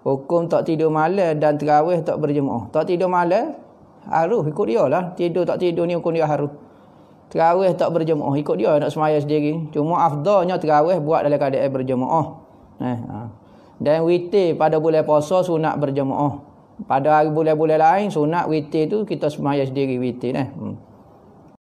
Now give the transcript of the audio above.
Hukum tak tidur malam dan terawih tak berjemaah. Tak tidur malam, haruh ikut dia lah. Tidur tak tidur ni hukum dia haruh. Terawih tak berjemaah ikut dia nak semaya sendiri. Cuma afdahnya terawih buat dalam keadaan berjemaah. Eh, ha. Dan witir pada bulan puasa sunat berjemaah. Pada hari bulan-bulan lain sunat witir tu kita semaya sendiri witir. Eh. Hmm.